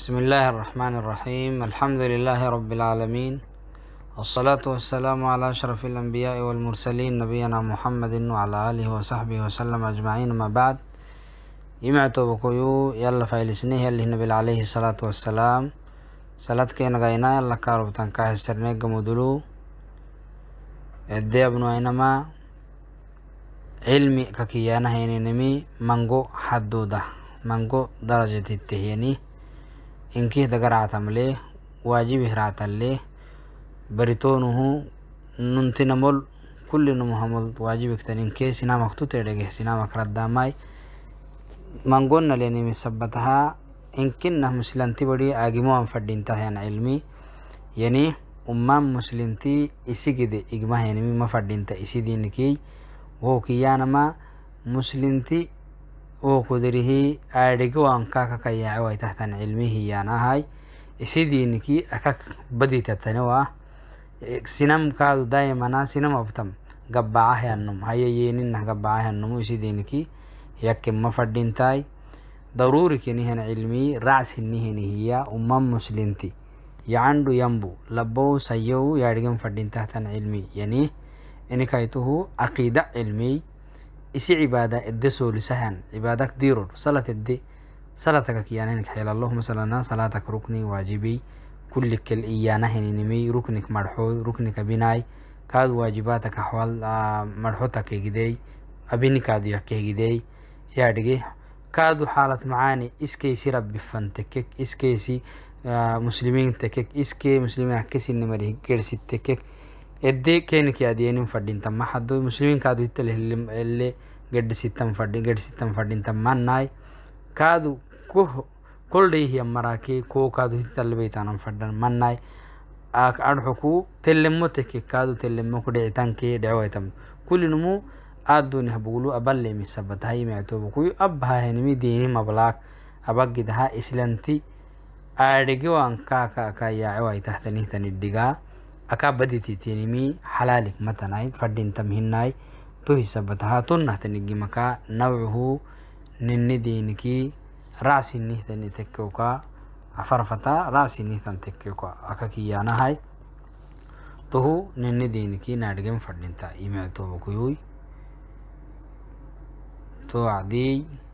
بسم الله الرحمن الرحيم الحمد لله رب العالمين والصلاة والسلام على أشرف الأنبياء والمرسلين نبينا محمد وعلى آله وصحبه وسلم أجمعين ما بعد يمعتو بكيو يلا فايلسنيه اللي نبي عليه الصلاة والسلام صلاة كينا غينا يلا كارب بتنكاه السرنيق مدلو ابنو اينما علمي ككيانا هيني نمي منغو حدودة منغو درجة التهيني انكي دقرات ملي واجب هرات اللي بريتونه ننتنمل كل نمهمل واجب كتن انكي سنام اختو تيرده سنام اكرد داماي منقونا ليني مسبتها انكنه مسلنتي بدي اجمو انفدينتا هن علمي يعني ummaan muslimtii isi gide igma henimi ma fadhinta isi diinikii wou kiyyaanama muslimtii oo kudirihii aadhigo aan kaaka kayaco ay tahtan cilmihiyaan ahay isidiinikii akak baditatanewaa sinamkaadu daaimanaa sinam abtam gabbacahanum haya yeeninah gabbacahanumu isidiinikii yakima fadhintaay daruurikinihan cilmii racsinihinihiya umma muslinti yacandu yambu labow sayow yaadhigan fadhintahtan cilmi yani inikaituhu aqiida cilmii isi cibaada edde soolisahan cibaada diiror salat edde salataga kiyaanahinik hayl allahuma salana salatak rukni waajibiy kullikel iyaanahininimay ruknik marxo ruknika binaay kaad waajibatak axwal marxotak hegidey abinikaadu yakke hegidey yaadhige kaadu xaalad macaani iskeysi rabbifan tekek iskeysi muslimiin tekek iskee muslimiin hakkasinimari gersi tekek ಎದ್ದಿ ಕೇನಕ್ಕೆ ಅದೇನೇನು ಫಡ್ಡಿಂತಮ್ಮ ಅದು ಮುಸ್ಲಿಮಿನ ಕಾದು ಇತ್ತಲ್ಲ ಇಲ್ಲಿ ಎಲ್ಲಿ ಗಡ್ಡಿಸಿತ್ತಮ್ಮ ಫಡ್ಡಿ ಗಡ್ಡಿಸಿತ್ತಮ್ಮ ಫಡ್ಡಿಂತಮ್ಮ ಅನ್ನಾಯ್ ಕಾದು ಕೋ ಕೊಲ್ಡಿ ಅಮ್ಮರಾಕಿ ಕೋ ಕಾದು ಹಿತ್ತಲ್ಲ ಬೈತಾನ ಫಡ್ಡನ ಮನ್ನಾಯ್ ಆ ಅಡ್ಹಕು ತೆಲ್ಲೆಮ್ಮೋ ತೆಕ್ಕೆ ಕಾದು ತೆಲ್ಲೆಮ್ಮೋ ಕುಡಿ ಐತಂಕೆ ಡ್ಯಾವಾಯ್ತಮ್ಮ ಕುಲಿನುಮು ಆದ್ದೂನಿ ಹಬ್ಬಗಳು ಅಬಲ್ಲೆ ಮಿಸಬ್ಬತ ಹೈ ಮ್ಯಾತೋಬಕುಯು ಅಬ್ಬ ಹೆನಿಮಿ ದೀನಿ ಮಬಲಾಕ್ ಅಬಗ್ಗಿದ ಇಸ್ಲಂತಿ ಆಡಿಗೆ ಅಂಕಾಕ ಅಕ್ಕ ಯಾವಾಯ್ತಾಹತನಿ ತನಿಡ್ಡಿಗ أكا بدي تيتينمي حلالك متناي فردين تمهناي تو حسابتها تنه تنجي مكا نوعه نني دينكي رأسي نيه تني تكيوكا أفرفتا رأسي نيه تن تكيوكا أكا كيانا هاي تو نني دينكي نادجم فردين تا إيمع تو بكيوي تو عدي